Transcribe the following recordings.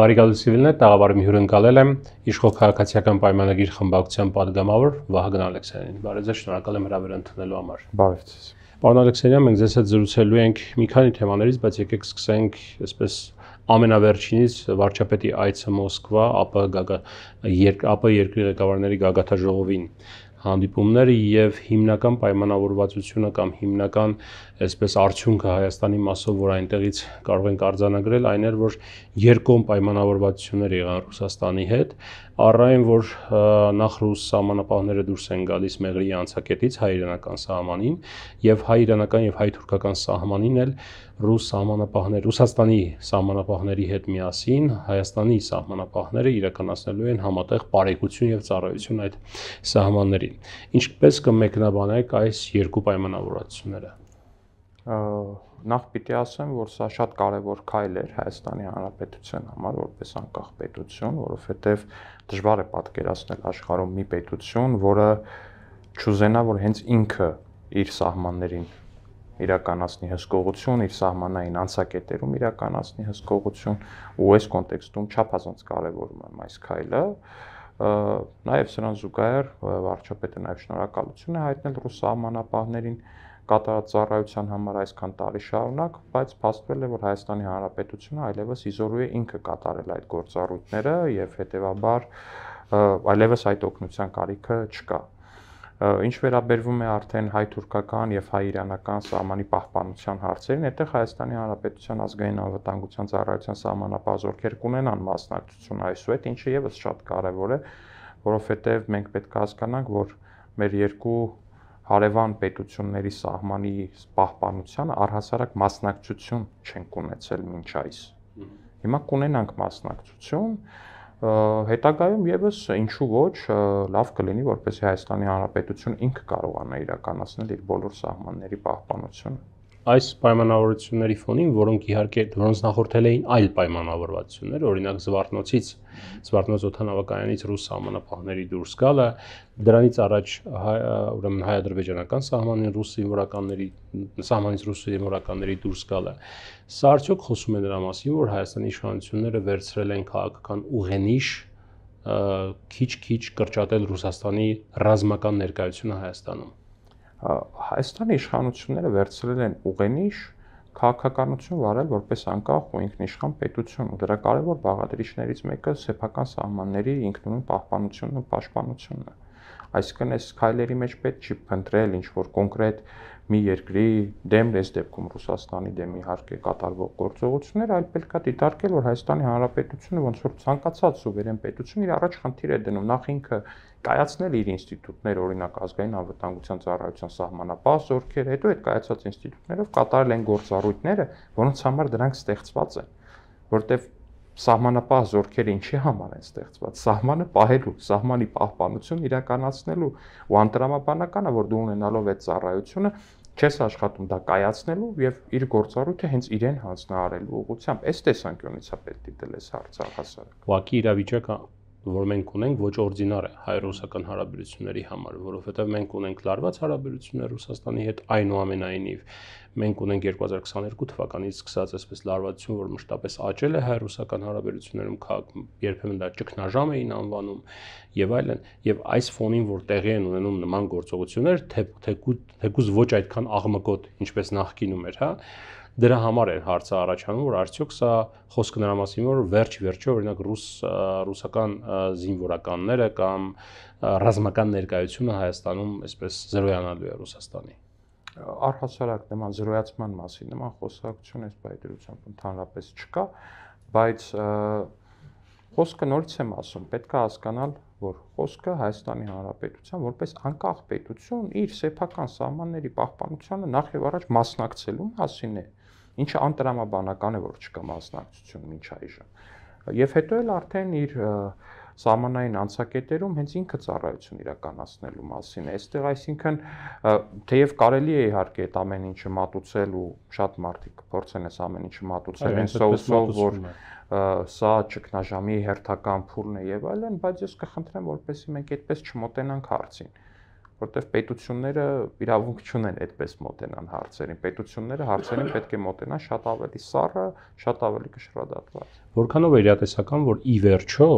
Բարիգալի Սիվիլներ տաղավարում հյուրընկալել եմ իշխող քաղաքացիական պայմանագիր խմբակցության падգամավոր Վահագն Ալեքսյանին։ Բարև ձեզ, շնորհակալ եմ հրավեր ընդունելու համար։ Բարև ձեզ։ Պարոն Ալեքսյան, մենք ձեզ հետ զրուցելու ենք մի քանի թեմաներից, բայց եկեք սկսենք այսպես ամենավերջինից վարչապետի այցը Մոսկվա, ԱՊ գագա երկ ԱՊ երկրի ղեկավարների գագաթաժողովին։ գագա հանդիպումները եւ հիմնական պայմանավորվածությունը կամ հիմնական այսպես արդյունքը Հայաստանի մասով, որ այնտեղից կարող ենք արձանագրել, այն էր, որ երկկողմ պայմանավորվածություններ եղան Ռուսաստանի հետ, առայն որ նախ ռուս սահմանապահները դուրս են գալիս Մեղրի անցակետից հայ-իրանական սահմանին եւ հայ-իրանական եւ հայ-թուրքական սահմանին էլ ռուս սահմանապահներ Ռուսաստանի սահմանապահների հետ միասին Հայաստանի սահմանապահները իրականացնելու են համատեղ բարեկություն եւ ծառայություն այդ սահմաններին։ Ինչպես կմեկնաբանեք այս երկու պայմանավորվածությունները։ Ա նախ պիտի ասեմ, որ սա շատ կարևոր քայլ էր Հայաստանի Հանրապետության համար որպես անկախ պետություն, որովհետև դժվար է պատկերացնել աշխարհում մի պետություն, որը չուզենա, որ հենց ինքը իր սահմաններին իրականացնի հսկողություն, իր սահմանային անցակետերում իրականացնի հսկողություն, ու այս կոնտեքստում չափազանց կարևոր է այս քայլը նաև սրան զուգահեռ վարչապետը նաև շնորհակալություն է հայտնել ռուս սահմանապահներին կատարած ծառայության համար այսքան տարի շարունակ, բայց փաստվել է, որ Հայաստանի Հանրապետությունը այլևս իզորու է ինքը կատարել այդ գործառույթները եւ հետեւաբար այլևս այդ օգնության կարիքը չկա։ Ինչ վերաբերվում է արդեն հայ-թուրքական եւ հայ-իրանական սահմանի պահպանության հարցերին, այդտեղ Հայաստանի Հանրապետության ազգային անվտանգության ծառայության սահմանապահ զորքեր կունենան մասնակցություն այսուհետ, ինչը եւս շատ կարեւոր է, որովհետեւ մենք պետք է հասկանանք, որ մեր երկու հարևան պետությունների սահմանի պահպանությանը առհասարակ մասնակցություն չենք ունեցել մինչ այս։ Հիմա կունենանք մասնակցություն, հետագայում եւս ինչու ոչ լավ կլինի որպեսզի Հայաստանի Հանրապետություն ինքը կարողանա իրականացնել իր բոլոր սահմանների պահպանությունը այս պայմանավորությունների ֆոնին, որոնք իհարկե որոնց նախորդել էին այլ պայմանավորվածություններ, օրինակ Զվարթնոցից, Զվարթնոց օթանավականից ռուս համանախապահների դուրս գալը, դրանից առաջ ուրեմն հայ-ադրբեջանական սահմանին ռուս զինվորականների սահմանից ռուս զինվորականների դուրս գալը, սա արդյոք խոսում է նրա մասին, որ Հայաստանի իշխանությունները վերցրել են քաղաքական ուղենիշ քիչ-քիչ կրճատել Ռուսաստանի ռազմական ներկայությունը Հայաստանում Հայաստանի իշխանությունները վերցրել են ուղենիշ քաղաքականություն վարել որպես անկախ ու ինքնիշխան պետություն ու դրա կարևոր բաղադրիչներից մեկը սեփական սահմանների ինքնուրույն պահպանությունն ու պաշտպանությունն է։ Այսինքն այս քայլերի մեջ պետք չի փնտրել ինչ որ կոնկրետ մի երկրի դեմ այս դեպքում Ռուսաստանի դեմ իհարկե կատարվող գործողություններ, այլ պետք է դիտարկել, որ Հայաստանի Հանրապետությունը ոնց որ ցանկացած սուվերեն պետություն իր առաջ խնդիր է դնում նախ ինքը կայացնել իր ինստիտուտներ, օրինակ ազգային անվտանգության ծառայության սահմանապահ զորքեր, հետո այդ կայացած ինստիտուտներով կատարել են գործառույթները, որոնց համար դրանք ստեղծված են, որտեղ սահմանապահ զորքերը ինչի համար են ստեղծված։ Սահմանը պահելու, սահմանի պահպանություն իրականացնելու ու անտրամաբանական է, որ դու ունենալով այդ ծառայությունը չես աշխատում դա կայացնելու եւ իր գործառույթը հենց իրեն հանձնարարելու ուղղությամբ։ Այս տեսանկյունից է պետք դիտել այս հարցը հասարակ։ Ուղղակի իրավիճակը որ մենք ունենք ոչ օրդինար է հայ-ռուսական հարաբերությունների համար, որովհետև մենք ունենք լարված հարաբերություններ Ռուսաստանի հետ այնուամենայնիվ մենք ունենք 2022 թվականից սկսած այսպես լարվածություն, որ մշտապես աճել է հայ-ռուսական հարաբերություններում, երբեմն դա ճգնաժամ էին անվանում եւ այլն, եւ այս ֆոնին, որ տեղի են ունենում նման գործողություններ, թե թեկուզ ոչ այդքան աղմկոտ, ինչպես նախկինում էր, հա, դրա համար էր հարցը առաջանում, որ արդյոք սա խոսքը նրա մասին, որ վերջ-վերջը օրինակ ռուս ռուսական զինվորականները կամ ռազմական ներկայությունը Հայաստանում այսպես զրոյանալու է Ռուսաստանի առհասարակ նման զրոյացման մասին նման խոսակցություն այս բայդրությամբ ընդհանրապես չկա, բայց խոսքը նորից եմ ասում, պետք է հասկանալ, որ խոսքը Հայաստանի Հանրապետության որպես անկախ պետություն իր սեփական սահմանների պահպանությանը նախ եւ առաջ մասնակցելու մասին է, ինչը անտրամաբանական է, որ չկա մասնակցություն ոչ այժմ։ Եվ հետո էլ արդեն իր և, սահմանային անցակետերում հենց ինքը ծառայություն իրականացնելու մասին է։ Այստեղ այսինքն թեև կարելի է իհարկե այդ ամեն ինչը մատուցել ու շատ մարդիկ փորձեն այս ամեն ինչը մատուցել հենց սոուսով, որ սա ճգնաժամի հերթական փուլն է եւ այլն, բայց ես կխնդրեմ, որպեսզի մենք այդպես չմոտենանք հարցին որտեվ պետությունները իրավունք չունեն այդպես մոտենան հարցերին։ Պետությունները հարցերին պետք է մոտենան շատ ավելի սառը, շատ ավելի կշռադատված։ Որքանով է իրատեսական, որ ի վերջո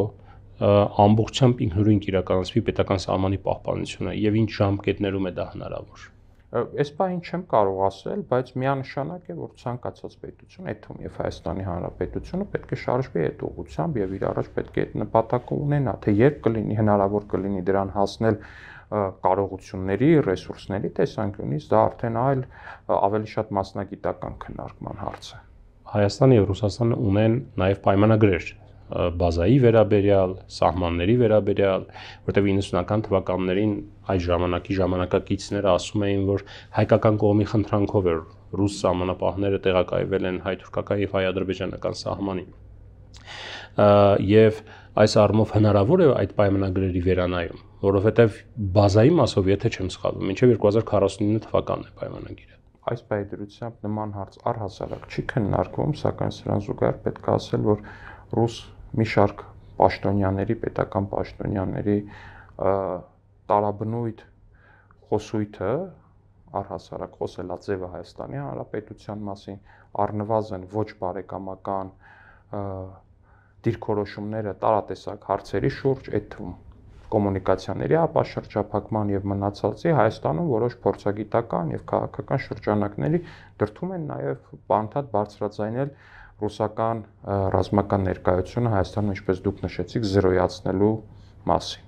ամբողջությամբ ինքնուրույն իրականացվի պետական սահմանի պահպանությունը եւ ինչ ժամկետներում է դա հնարավոր։ Այս բանը չեմ կարող ասել, բայց միանշանակ է, որ ցանկացած պետություն, այդում եւ Հայաստանի Հանրապետությունը պետք է շարժվի այդ ուղությամբ եւ իր առաջ պետք է այդ նպատակը ունենա, թե երբ կլինի հնարավոր կլինի դրան հասնել կարողությունների, ռեսուրսների տեսանկյունից դա արդեն այլ ավելի շատ մասնագիտական քննարկման հարց է։ Հայաստանը եւ Ռուսաստանը ունեն նաեւ պայմանագրեր բազայի վերաբերյալ, սահմանների վերաբերյալ, որտեղ 90-ական թվականներին այս ժամանակի ժամանակակիցները ասում էին, որ հայկական կողմի խնդրանքով էր ռուս սահմանապահները տեղակայվել են հայ-թուրքական եւ հայ-ադրբեջանական սահմանին։ Եվ այս առումով հնարավոր է այդ պայմանագրերի վերանայում, որովհետեւ բազայի մասով, եթե չեմ սխալվում, մինչեւ 2049 թվականն է պայմանագիրը։ Այս բայդրությամբ նման հարց առհասարակ չի քննարկվում, սակայն սրան զուգահեռ պետք է ասել, որ ռուս մի շարք պաշտոնյաների, պետական պաշտոնյաների տարաբնույթ խոսույթը առհասարակ խոսելաձևը Հայաստանի Հանրապետության մասին առնվազն ոչ բարեկամական դիրքորոշումները տարատեսակ հարցերի շուրջ այդ թվում կոմունիկացիաների ապաշրջափակման եւ մնացածի Հայաստանում որոշ փորձագիտական եւ քաղաքական շրջանակների դրթում են նաեւ բանդատ բարձրաձայնել բարձր ռուսական ռազմական ներկայությունը Հայաստանում, ինչպես դուք նշեցիք, զրոյացնելու մասին։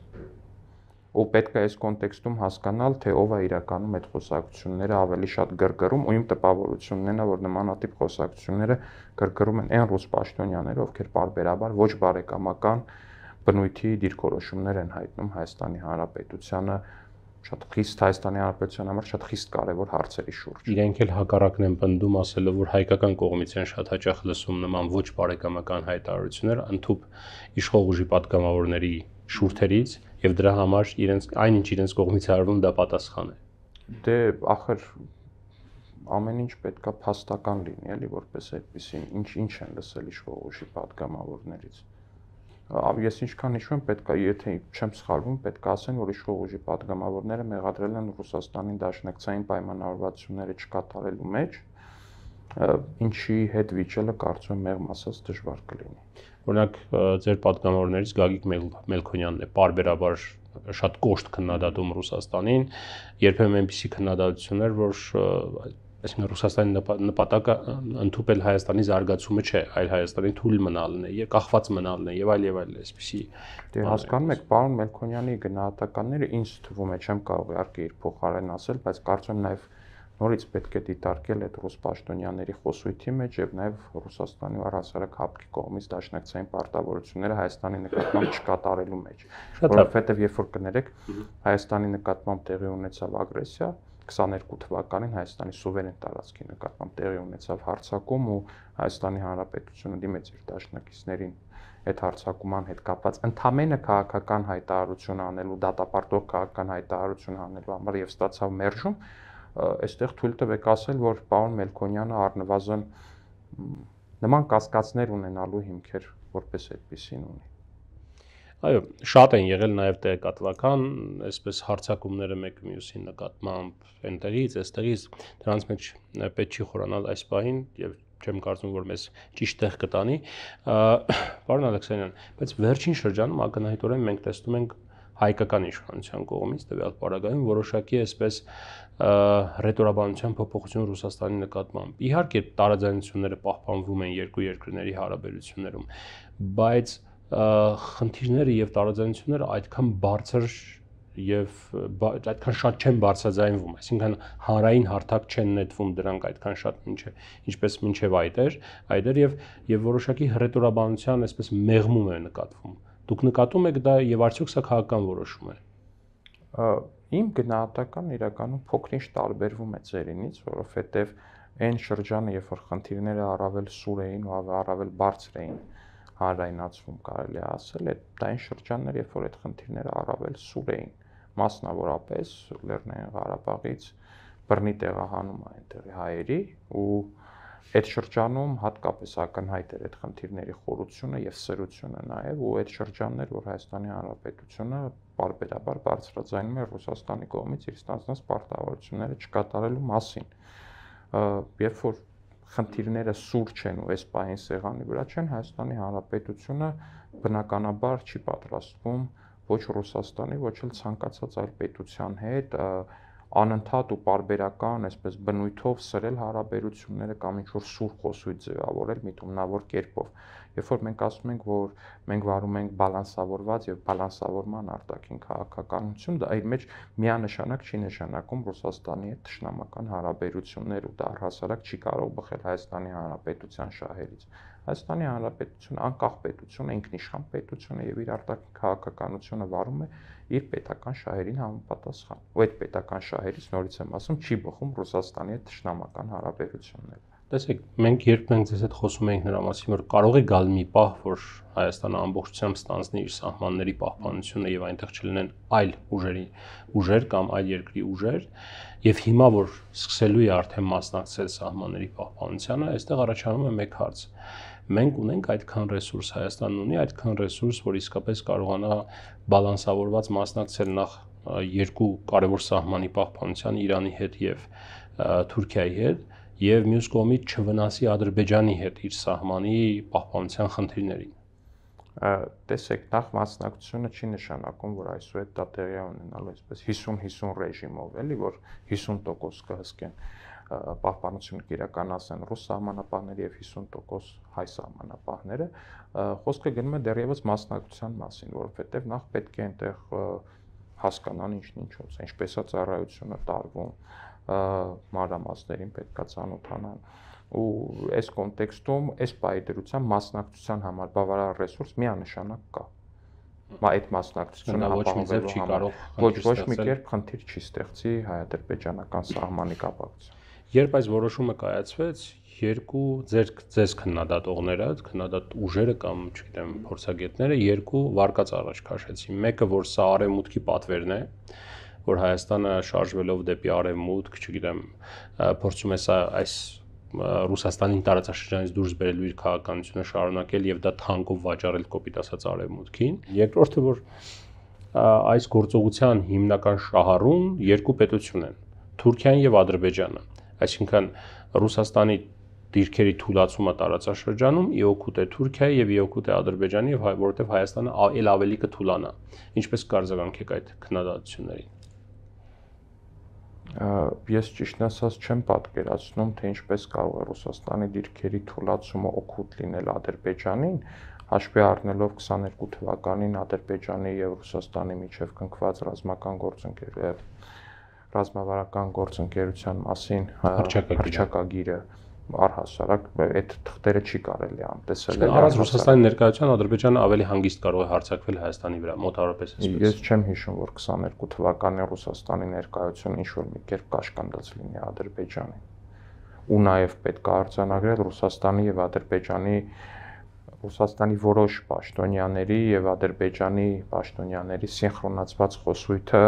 Ու պետք է այս կոնտեքստում հասկանալ, թե ով է իրականում այդ խոսակցությունները ավելի շատ գրգռում, ու իմ տպավորությունն էնա, որ նմանատիպ խոսակցությունները գրգռում են այն ռուս պաշտոնյաները, ովքեր բարբերաբար ոչ բարեկամական բնույթի դիրքորոշումներ են հայտնում Հայաստանի Հանրապետությանը շատ խիստ Հայաստանի Հանրապետության համար շատ խիստ կարևոր հարցերի շուրջ։ Իրենք էլ հակառակն են պնդում ասելով, որ հայկական կողմից են շատ հաճախ լսում նման ոչ բարեկամական հայտարարություններ ընդཐུպ իշխող ուժի падգամավորների շուրթերից եւ դրա համար իրենց այնինչ իրենց կողմից արվում դա պատասխան է։ Դե ախր ամեն ինչ պետքա փաստական լինի, էլի, որպես այդպեսին ինչ ինչ են լսել իշխող ուժի падգամավորներից ես ինչքան հիշում եմ, պետք է եթե չեմ սխալվում, պետք է ասեմ, որ իշխող ուժի падգամավորները մեղադրել են Ռուսաստանին դաշնակցային պայմանավորվածությունները չկատարելու մեջ, ինչի հետ վիճելը կարծում եմ մեղմ ասած դժվար կլինի։ Օրինակ ձեր падգամավորներից Գագիկ Մելքոնյանն է parberabar շատ կոշտ քննադատում Ռուսաստանին, երբեմն այնպիսի քննադատություններ, որ այսինքն Ռուսաստանի նպատակը ընդհուպել Հայաստանի զարգացումը չէ, այլ Հայաստանի թույլ մնալն է, երկախված մնալն է եւ այլ եւ այլ այսպիսի։ Դե հասկանում եք, պարոն Մելքոնյանի գնահատականները ինձ թվում է, չեմ կարող իհարկե իր փոխարեն ասել, բայց կարծում եմ նաեւ նորից պետք է դիտարկել այդ ռուս պաշտոնյաների խոսույթի մեջ եւ նաեւ Ռուսաստանի առհասարակ հապկի կողմից դաշնակցային պարտավորությունները Հայաստանի նկատմամբ չկատարելու մեջ, որովհետեւ երբ որ կներեք, Հայաստանի նկատմամբ տեղի ունեցավ ագրեսիա, 22 թվականին Հայաստանի սուվերեն տարածքի նկատմամբ տեղի ունեցավ հարցակում ու Հայաստանի Հանրապետությունը դիմեց իր դաշնակիցներին այդ հարցակման հետ կապված ընդամենը քաղաքական հայտարարություն անելու դատապարտող քաղաքական հայտարարություն անելու համար եւ ստացավ մերժում այստեղ թույլ տվեք ասել որ պարոն Մելքոնյանը առնվազն նման կասկածներ ունենալու հիմքեր որպես այդպեսին ունի Այո, շատ են եղել նաև տեղեկատվական, այսպես հարցակումները մեկը մյուսի նկատմամբ, այնտեղից, այստեղից, դրանց մեջ պետք չի խորանալ այս պահին եւ չեմ կարծում որ մեզ ճիշտ տեղ կտանի։ Պարոն Ալեքսանյան, բայց վերջին շրջանում ակնհայտորեն մենք տեսնում ենք հայկական իշխանության կողմից տվյալ պարագայում որոշակի այսպես ռետորաբանության փոփոխություն Ռուսաստանի նկատմամբ։ Իհարկե տարաձայնությունները պահպանվում են երկու երկրների հարաբերություններում, բայց խնդիրները եւ տարաձայնությունները այդքան բարձր եւ այդքան շատ չեն բարձրաձայնվում, այսինքն հանրային հարթակ չեն նետվում դրանք այդքան շատ ինչ է, ինչպես մինչեւ այդ էր, այդ էր եւ եւ որոշակի հռետորաբանության այսպես մեղմում է նկատվում։ Դուք նկատում եք դա եւ արդյոք սա քաղաքական որոշում է։ Իմ գնահատականն իրականում փոքրինչ տարբերվում է ծերինից, որովհետեւ այն շրջանը, երբ որ խնդիրները առավել սուր էին ու առավել բարձր էին, հանրայնացում կարելի է ասել, այդ դային շրջաններ, երբ որ այդ խնդիրները առավել սուր էին, մասնավորապես Լեռնային Ղարաբաղից բռնի տեղահանում այնտեղի հայերի ու այդ շրջանում հատկապես ակնհայտ էր այդ խնդիրների խորությունը եւ սերությունը նաեւ ու այդ շրջաններ, որ Հայաստանի Հանրապետությունը բարբերաբար բարձրաձայնում է Ռուսաստանի կողմից իր ստանձնած պարտավորությունները չկատարելու մասին։ Երբ որ խնդիրները սուր չեն ու այս պահին սեղանի վրա չեն, Հայաստանի Հանրապետությունը բնականաբար չի պատրաստվում ոչ Ռուսաստանի, ոչ էլ ցանկացած այլ պետության հետ և, անընդհատ ու parberakan, այսպես բնույթով սրել հարաբերությունները կամ ինչ որ սուր խոսույթ ձևավորել միտումնավոր կերպով։ Երբ որ մենք ասում ենք, որ մենք վարում ենք բալանսավորված եւ բալանսավորման արտաքին քաղաքականություն, դա իր մեջ միանշանակ չի նշանակում Ռուսաստանի հետ ճշնամական հարաբերություններ ու դա առհասարակ չի կարող բխել Հայաստանի Հանրապետության շահերից։ Հայաստանի Հանրապետությունը անկախ պետություն, ինքնիշխան պետություն է եւ իր արտաքին քաղաքականությունը վարում է իր պետական շահերին համապատասխան։ Ու այդ պետական շահերից նորից եմ ասում, չի բխում Ռուսաստանի հետ ճշնամական հարաբերությունները։ Տեսեք, մենք երբ մենք ձեզ հետ խոսում ենք նրա մասին, որ կարող է գալ մի պահ, որ Հայաստանը ամբողջությամբ ստանձնի իր սահմանների պահպանությունը եւ այնտեղ չլինեն այլ ուժերի ուժեր կամ այլ երկրի ուժեր, եւ հիմա որ սկսելու է արդեն մասնակցել սահմանների պահպանությանը, այստեղ առաջանում է մեկ հարց մենք ունենք այդքան ռեսուրս, Հայաստանն ունի այդքան ռեսուրս, որ իսկապես կարողանա բալանսավորված մասնակցել նախ երկու կարևոր սահմանի պահպանության Իրանի հետ եւ Թուրքիայի հետ եւ մյուս կողմից չվնասի Ադրբեջանի հետ իր սահմանի պահպանության խնդիրներին տեսեք նախ մասնակցությունը չի նշանակում որ այսուհետ դա տեղի ունենալու այսպես 50-50 ռեժիմով էլի որ 50% կհսկեն պահպանությունը կիրականացնեն ռուս սահմանապահները եւ 50% հայ սահմանապահները, խոսքը գնում է դեռևս մասնակցության մասին, որովհետեւ նախ պետք է այնտեղ հասկանան ինչն ինչոց, ինչպես է ծառայությունը տարվում, մանրամասներին պետքա ցանոթանան ու այս կոնտեքստում այս պայդրության մասնակցության համար բավարար ռեսուրս միանշանակ կա մա այդ մասնակցությունը ոչ մի ձև չի կարող ոչ ոչ մի կերպ խնդիր չի ստեղծի հայ-ադրբեջանական սահմանի կապակցությամբ Երբ այս որոշումը կայացվեց, երկու ձեր ձեզ քննադատողները, քննադատ ուժերը կամ, չգիտեմ, փորձագետները երկու վարկած առաջ քաշեցին։ Մեկը, որ սա արևմուտքի պատվերն է, որ Հայաստանը շարժվելով դեպի արևմուտք, չգիտեմ, փորձում է սա այս Ռուսաստանին տարածաշրջանից դուրս բերելու իր քաղաքականությունը շարունակել եւ դա թանկով վաճառել կոպիտ ասած արևմուտքին։ Երկրորդը, որ այս գործողության հիմնական շահառուն երկու պետություն են՝ Թուրքիան եւ Ադրբեջանը Այսինքն Ռուսաստանի դիրքերի թուլացումը տարածաշրջանում իօքուտ է Թուրքիայի եւ իօքուտ է Ադրբեջանի եւ որովհետեւ Հայաստանը ել ավելի կթուլանա։ Ինչպես կարձագանքեք այդ քննադատություններին։ Ես ճիշտ ասած չեմ պատկերացնում, թե ինչպես կարող է Ռուսաստանի դիրքերի թուլացումը օգուտ լինել Ադրբեջանին, հաշվի առնելով 22 թվականին Ադրբեջանի եւ Ռուսաստանի միջև կնքված ռազմական գործընկերության ռազմավարական գործընկերության մասին հրճակագիրը առհասարակ այդ թղթերը չի կարելի անտեսել։ Առանց Ռուսաստանի ներկայության Ադրբեջանը ավելի հանգիստ կարող է հարցակվել Հայաստանի վրա, մոտավորապես այսպես։ Ես չեմ հիշում, որ 22 թվականին Ռուսաստանի ներկայությունը ինչ-որ մի կերպ կաշկանդած լինի Ադրբեջանին։ Ու նաև պետք է արձանագրել Ռուսաստանի եւ Ադրբեջանի Ռուսաստանի որոշ պաշտոնյաների եւ Ադրբեջանի պաշտոնյաների սինխրոնացված խոսույթը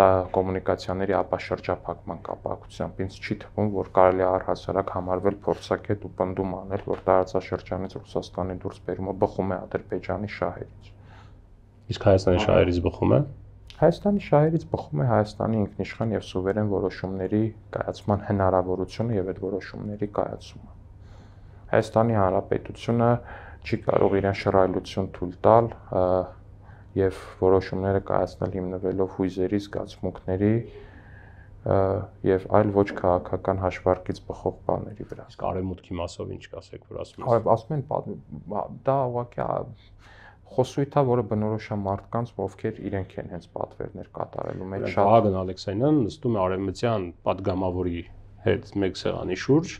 տա կոմունիկացիաների ապաշրջափակման կապակցությամբ ինձ չի թվում, որ կարելի է առհասարակ համարվել փորձակետ ու պնդում անել, որ տարածաշրջանից Ռուսաստանի դուրս բերումը բխում է Ադրբեջանի շահերից։ Իսկ Հայաստանի շահերից բխում է։ Հայաստանի շահերից բխում է Հայաստանի ինքնիշխան եւ սուվերեն որոշումների կայացման հնարավորությունը եւ այդ որոշումների կայացումը։ Հայաստանի Հանրապետությունը չի կարող իրեն շռայլություն թույլ տալ եւ որոշումները կայացնել հիմնվելով հույզերի, զգացմունքների եւ այլ ոչ քաղաքական հաշվարկից բխող բաների վրա։ Իսկ արևմուտքի մասով ինչ կասեք, որ ասում եք։ Արև ասում են դա ուղղակի խոսույթ է, որը բնորոշ է մարդկանց, ովքեր իրենք են հենց պատվերներ կատարելու մեջ շատ։ Վահագն Ալեքսանյանը նստում է արևմտյան падգամավորի հետ մեկ սեղանի շուրջ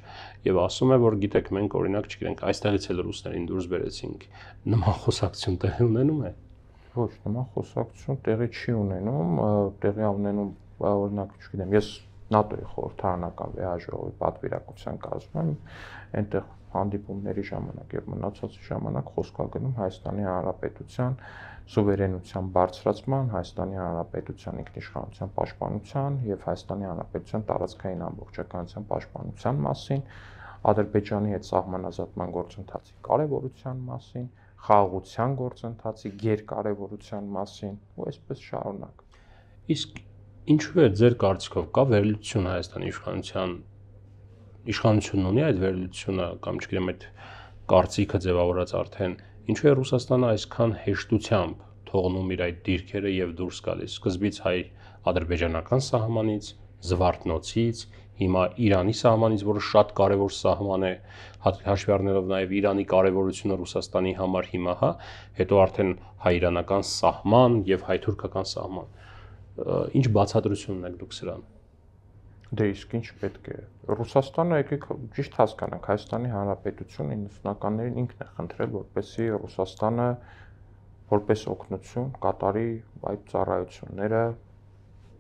եւ ասում է որ գիտեք մենք օրինակ չգիտենք այստեղից էլ ռուսներին դուրս բերեցինք նման խոսակցություն տեղի ունենում է ոչ, նման խոսակցություն տեղի չի ունենում, տեղի ունենում օրինակ, չգիտեմ, ես ՆԱՏՕ-ի խորհրդարանական վեհաժողովի պատվիրակության կազմում այնտեղ հանդիպումների ժամանակ եւ մնացածի ժամանակ խոսքա գնում Հայաստանի Հանրապետության սուվերենության բարձրացման, Հայաստանի Հանրապետության ինքնիշխանության պաշտպանության եւ Հայաստանի Հանրապետության տարածքային ամբողջականության պաշտպանության մասին, Ադրբեջանի հետ սահմանազատման գործընթացի կարևորության մասին, խաղաղության գործընթացի գերկարևորության մասին ու այսպես շարունակ։ Իսկ ինչու է ձեր կարծիքով կա վերլուծություն Հայաստանի իշխանության իշխանությունն ունի այդ վերլուծությունը կամ չգիտեմ այդ կարծիքը ձևավորած արդեն ինչու է Ռուսաստանը այսքան հեշտությամբ թողնում իր այդ դիրքերը եւ դուրս գալիս սկզբից հայ ադրբեջանական սահմանից զվարթնոցից հիմա Իրանի սահմանից, որը շատ կարևոր սահման է, հա-, հաշվի առնելով նաև Իրանի կարևորությունը Ռուսաստանի համար հիմա, հա, հետո արդեն հայ-իրանական սահման եւ հայ-թուրքական սահման։ Ինչ բացատրություն ունեք դուք սրան։ Դե իսկ ինչ պետք է։ Ռուսաստանը եկեք ճիշտ հասկանանք, Հայաստանի Հանրապետությունը 90-ականներին ինքն է խնդրել, որպեսզի Ռուսաստանը որպես օգնություն կատարի այդ ծառայությունները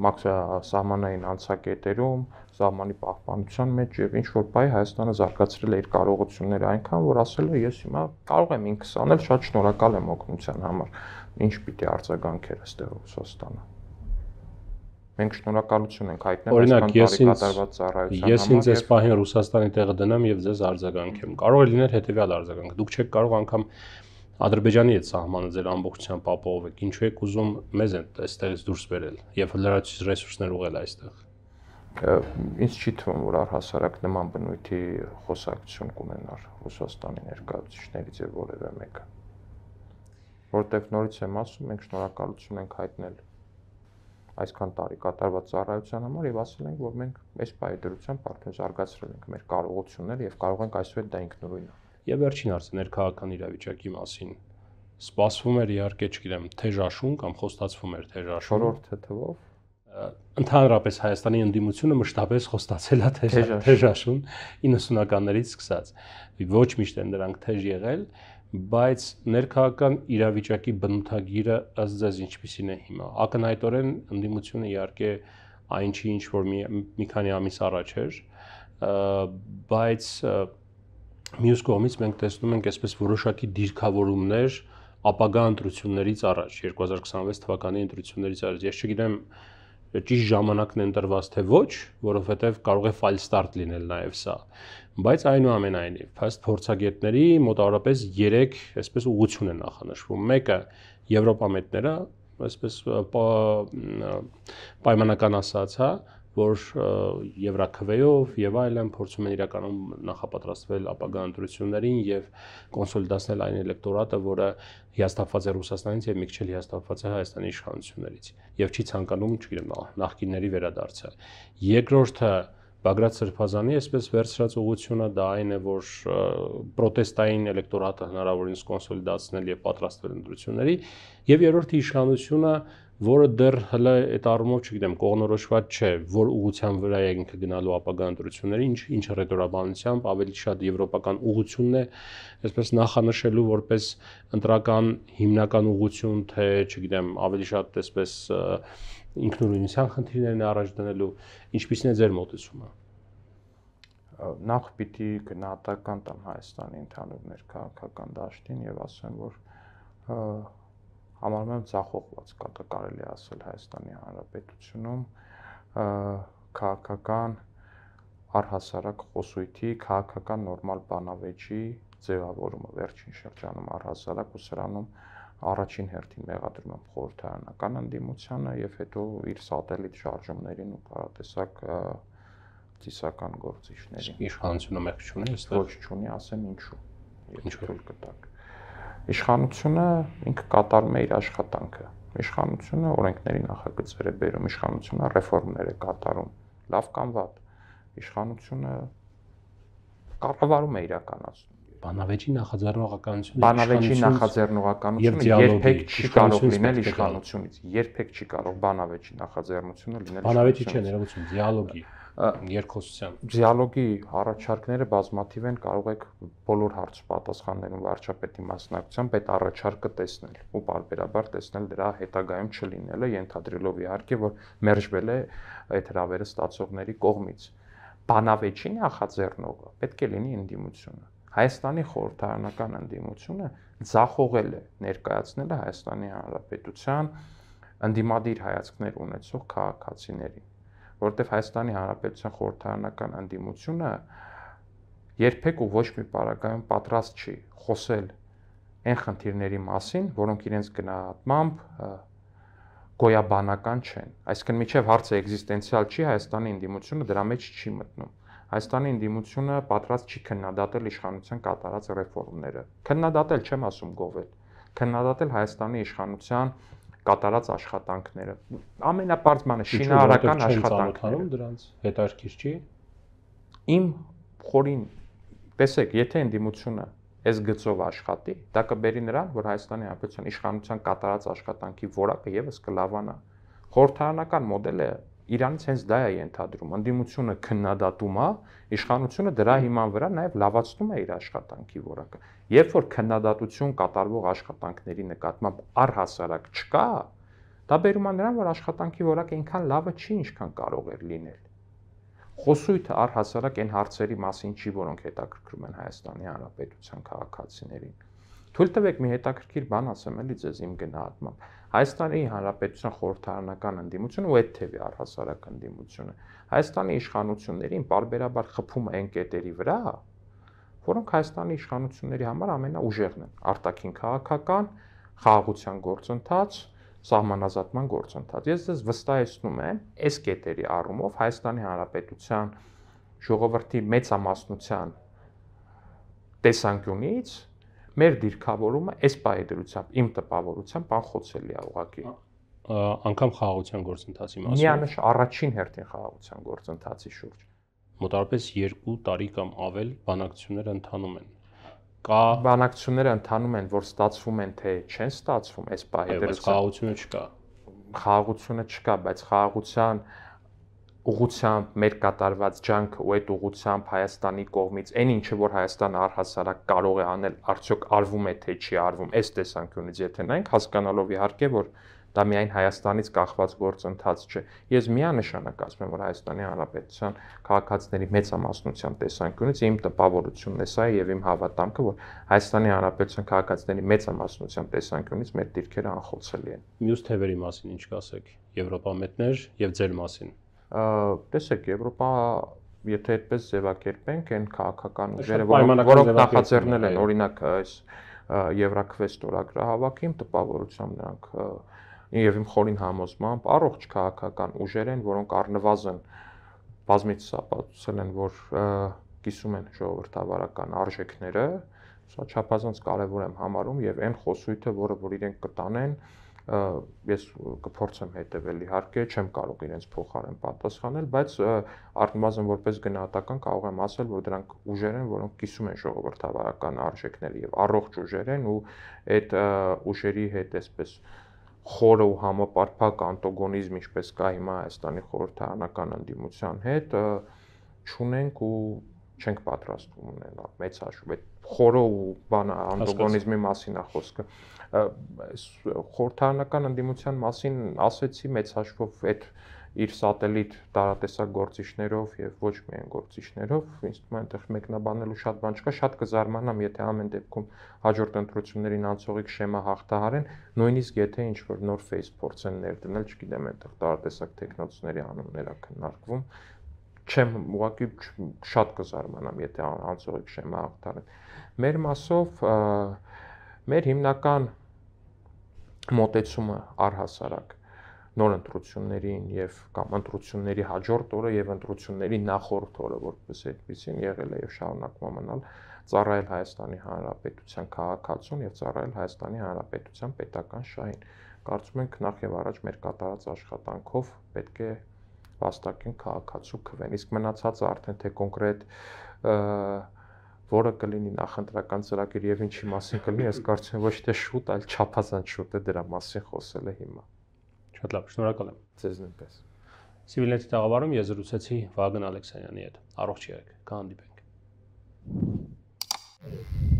մաքսա սահմանային անցակետերում, սահմանի պահպանության մեջ եւ ինչ որ բայ Հայաստանը զարգացրել է իր կարողությունները այնքան, որ ասել է ես հիմա կարող եմ ինքս անել, շատ շնորհակալ եմ օգնության համար։ Ինչ պիտի արձագանքեր այստեղ Ռուսաստանը։ Մենք շնորհակալություն ենք հայտնել Օրինակ, ես կատարված ծառայության համար։ Ես ինձ այս պահին Ռուսաստանի տեղը դնեմ եւ ձեզ արձագանքեմ։ Կարող է լինել հետեւյալ արձագանք։ Դուք չեք կարող անգամ Ադրբեջանի հետ սահմանը ձեր ամբողջությամբ ապահով եք, ինչու եք ուզում մեզ այստեղից դուրս բերել եւ հլրաց ռեսուրսներ ուղղել այստեղ։ Ինչ չի թվում, որ առհասարակ նման բնույթի խոսակցություն կունենար Ռուսաստանի ներկայացուցիչներից եւ որևէ մեկը։ Որտեւ նորից եմ ասում, մենք շնորհակալություն ենք հայտնել այսքան տարի կատարված ծառայության համար եւ ասել ենք, որ մենք այս բայդրությամբ արդեն զարգացրել ենք մեր կարողությունները եւ կարող ենք այսօր դա ինքնուրույնը Եվ վերջին հարցը ներքաղաքական իրավիճակի մասին։ Սպասվում էր իհարկե, չգիտեմ, թե ժաշուն կամ խոստացվում էր թե ժաշուն։ Շորորդ թվով ընդհանրապես Հայաստանի ընդդիմությունը մշտապես խոստացել է թեժաշուն 90-ականներից սկսած։ Ոչ միշտ են դրանք թեժ եղել, բայց ներքաղաքական իրավիճակի բնութագիրը ըստ ձեզ ինչպիսին է հիմա։ Ակնհայտորեն ընդդիմությունը իհարկե այն չի ինչ որ մի, մի քանի ամիս առաջ էր, բայց և, Մյուս կողմից մենք տեսնում ենք այսպես որոշակի դիրքավորումներ ապագա ընտրություններից առաջ 2026 թվականի ընտրություններից առաջ։ Ես չգիտեմ ճիշտ ժամանակն ընտրված թե ոչ, որովհետև կարող է ֆայլ ստարտ լինել նաև սա։ Բայց այնուամենայնիվ, ըստ փորձագետների, մոտավորապես 3 այսպես ուղղություն է նախանշվում։ Մեկը Եվրոպա մետները, այսպես պայմանական ասած, հա, որ եվրաքվեով եւ այլն փորձում են իրականում նախապատրաստվել ապագա ընտրություններին եւ կոնսոլիդացնել այն էլեկտորատը, որը հիաստափված է Ռուսաստանից եւ միքչել հիաստափված է Հայաստանի իշխանություններից եւ չի ցանկանում, չգիտեմ, նախկինների վերադարձը։ Երկրորդը Բագրատ Սրբազանի այսպես վերցրած ուղությունը դա այն է, որ պրոտեստային էլեկտորատը հնարավորինս կոնսոլիդացնել եւ պատրաստվել ընտրությունների, եւ երրորդի իշխանությունը որը դեռ հələ այդ առումով չգիտեմ, կողնորոշված չէ, որ ուղղության վրա է ինքը գնալու ապագա ընտրությունները, ինչ ինչ ռետորաբանությամբ ավելի շատ եվրոպական ուղությունն է, այսպես նախանշելու որպես ընտրական հիմնական ուղություն, թե չգիտեմ, ավելի շատ այսպես ինքնուրույնության խնդիրներն է առաջ դնելու, ինչպիսին է ձեր մոտեցումը նախ պիտի գնահատական տամ Հայաստանի ընդհանուր ներքաղաքական դաշտին եւ ասեմ որ համարում եմ ցախողված կատը կարելի ասել Հայաստանի Հանրապետությունում քաղաքական առհասարակ խոսույթի, քաղաքական նորմալ բանավեճի ձևավորումը վերջին շրջանում առհասարակ ու սրանում առաջին հերթին մեղադրում եմ խորհրդարանական անդիմությանը եւ հետո իր սատելիտ շարժումներին ու կարատեսակ ծիսական գործիչներին։ Իշխանությունը մեղք չունի այստեղ։ Ոչ չունի, ասեմ ինչու։ Ինչու՞ կտակ։ Իշխանությունը ինքը կատարում է իր աշխատանքը։ Իշխանությունը օրենքների նախագծեր է բերում, իշխանությունը ռեֆորմներ է կատարում, լավ կամ վատ։ Իշխանությունը կառավարում է իրականացնում Բանավեճի նախաձեռնողականությունը Բանավեճի նախաձեռնողականությունը երբեք չի կարող լինել իշխանությունից, երբեք չի կարող բանավեճի նախաձեռնությունը լինել։ Բանավեճի չէ, ներողություն, դիալոգի երկխոսության։ Դիալոգի առաջարկները բազմաթիվ են, կարող եք բոլոր հարց պատասխաններում վարչապետի մասնակցությամբ այդ առաջարկը տեսնել ու բարբերաբար տեսնել դրա հետագայում չլինելը, ենթադրելով իհարկե, որ մերժվել է այդ հրավերը ստացողների կողմից։ Բանավեճի նախաձեռնողը պետք է լինի ընդդիմությունը Հայաստանի խորհրդարանական ընդդիմությունը ձախողել է, ներկայացնել է Հայաստանի Հանրապետության ընդդիմադիր հայացքներ ունեցող քաղաքացիներին, որովհետև Հայաստանի Հանրապետության խորհրդարանական ընդդիմությունը երբեք ու ոչ մի պարագայում պատրաստ չի խոսել այն խնդիրների մասին, որոնք իրենց գնահատմամբ գոյաբանական չեն։ Այսինքն, միջև հարցը էգզիստենցիալ չի, Հայաստանի ինդիմությունը դրա մեջ չի մտնում։ Հայաստանի ընդդիմությունը պատրաստ չի քննադատել իշխանության կատարած ռեֆորմները։ Քննադատել չեմ ասում գովել։ Քննադատել Հայաստանի իշխանության կատարած աշխատանքները։ Ամենապարզ բանը շինարարական աշխատանքներում դրանց հետարքիր չի։ Իմ խորին տեսեք, եթե ընդդիմությունը այս գծով աշխատի, դա կբերի նրան, որ Հայաստանի Հանրապետության իշխանության կատարած աշխատանքի որակը եւս կլավանա։ Խորհրդարանական մոդելը Իրանից հենց դա է ենթադրում։ Անդիմությունը քննադատում է, իշխանությունը դրա հիման վրա նաև լավացնում է իր աշխատանքի որակը։ Երբ որ քննադատություն կատարվող աշխատանքների նկատմամբ առհասարակ չկա, դա բերում է նրան, որ աշխատանքի որակը այնքան լավը չի, ինչքան կարող էր լինել։ Խոսույթը առհասարակ այն հարցերի մասին չի, որոնք հետաքրքրում են Հայաստանի Հանրապետության քաղաքացիներին Թույլ տվեք մի հետաքրքիր բան ասեմ էլի ձեզ իմ գնահատմամբ։ Հայաստանի Հանրապետության խորհրդարանական ընդդիմությունը ու այդ թևի առհասարակ ընդդիմությունը Հայաստանի իշխանություններին parberabar խփում են կետերի վրա, որոնք Հայաստանի իշխանությունների համար ամենաուժեղն են՝ արտաքին քաղաքական, խաղաղության գործընթաց, սահմանազատման գործընթաց։ Ես ձեզ վստահեցնում եմ, այս կետերի առումով Հայաստանի Հանրապետության ժողովրդի մեծամասնության տեսանկյունից մեր դիրքավորումը այս պայեդրությամբ, իմ տպավորությամբ անխոցելի է ուղակի։ Անկամ խաղաղության գործընթացի մասով։ Միանշ առաջին հերթին խաղաղության գործընթացի շուրջ։ Մոտարպես 2 տարի կամ ավել բանակցությունները ընթանում են։ Կա բանակցությունները ընթանում են, որ ստացվում են թե չեն ստացվում այս պայեդրությամբ։ Բայց խաղաղությունը չկա։ Խաղաղությունը չկա, բայց խաղաղության ուղությամբ մեր կատարված ջանքը ու այդ ուղությամբ Հայաստանի կողմից այն ինչը որ Հայաստանը առհասարակ կարող է անել արդյոք արվում է թե չի արվում այս տեսանկյունից եթե նայենք հասկանալով իհարկե որ դա միայն Հայաստանից կախված գործընթաց չէ ես միանշանակ ասում եմ որ Հայաստանի Հանրապետության քաղաքացիների մեծամասնության տեսանկյունից իմ տպավորությունն է սա եւ իմ հավատամքը որ Հայաստանի Հանրապետության քաղաքացիների մեծամասնության տեսանկյունից մեր դիրքերը անխոցելի են մյուս թևերի մասին ինչ կասեք եվրոպա մետներ եւ ձեր մասին տեսեք Եվրոպա եթե այդպես ձևակերպենք այն քաղաքական ուժերը, որոնք նախաձեռնել են օրինակ այս Եվրակվեստ օրագրահավաքին տպավորությամբ նրանք եւ իմ խորին համոզմամբ առողջ քաղաքական ուժեր են, որոնք առնվազն բազմից սապացուցել են, որ կիսում են ժողովրդավարական արժեքները, սա չափազանց կարեւոր եմ համարում եւ այն խոսույթը, որը որ իրենք կտանեն, որ ես կփորձեմ հետևել իհարկե, չեմ կարող իրենց փոխարեն պատասխանել, բայց արդյունքազն որպես գնահատական կարող եմ ասել, որ դրանք ուժեր են, որոնք կիսում են ժողովրդավարական արժեքները եւ առողջ ուժեր են ու այդ ուժերի հետ այսպես խորը ու համապարփակ անտոգոնիզմ, ինչպես կա հիմա Հայաստանի խորհրդարանական ընդդիմության հետ, չունենք ու չենք պատրաստվում ունենալ մեծ հաշվով այդ խորո ու բան անտոգոնիզմի մասին է խոսքը այս խորհրդարանական ընդդիմության մասին ասեցի մեծ հաշվով այդ իր սատելիտ տարատեսակ գործիչներով եւ ոչ միայն գործիչներով ինստում այնտեղ մեկնաբանելու շատ բան չկա շատ կզարմանամ եթե ամեն դեպքում հաջորդ ընտրություններին անցողիկ շեմա հաղթահարեն նույնիսկ եթե ինչ որ նոր ֆեյս փորձեն ներդնել չգիտեմ այնտեղ տարատեսակ տեխնոցների անուններ է քննարկվում չեմ ուղղակի շատ կզարմանամ, եթե անցողիկ շեմը հաղթարեն։ Մեր մասով մեր հիմնական մոտեցումը առհասարակ նոր ընտրություններին եւ կամ ընտրությունների հաջորդ օրը եւ ընտրությունների նախորդ օրը որպես այդպեսին եղել է եւ շարունակվում մնալ ծառայել Հայաստանի Հանրապետության քաղաքացուն եւ ծառայել Հայաստանի Հանրապետության պետական շահին։ Կարծում ենք նախ եւ առաջ մեր կատարած աշխատանքով պետք է վաստակեն քաղաքացու քվեն։ Իսկ մնացածը արդեն թե կոնկրետ որը կլինի նախընտրական ծրագիր եւ ինչի մասին կլինի, ես կարծում եմ ոչ թե շուտ, այլ չափազանց շուտ է դրա մասին խոսելը հիմա։ Շատ լավ, շնորհակալ եմ։ Ձեզ նույնպես։ Սիվիլնետի տաղավարում ես զրուցեցի Վագն Ալեքսանյանի հետ։ Առողջ եղեք, կհանդիպենք։ Thank you.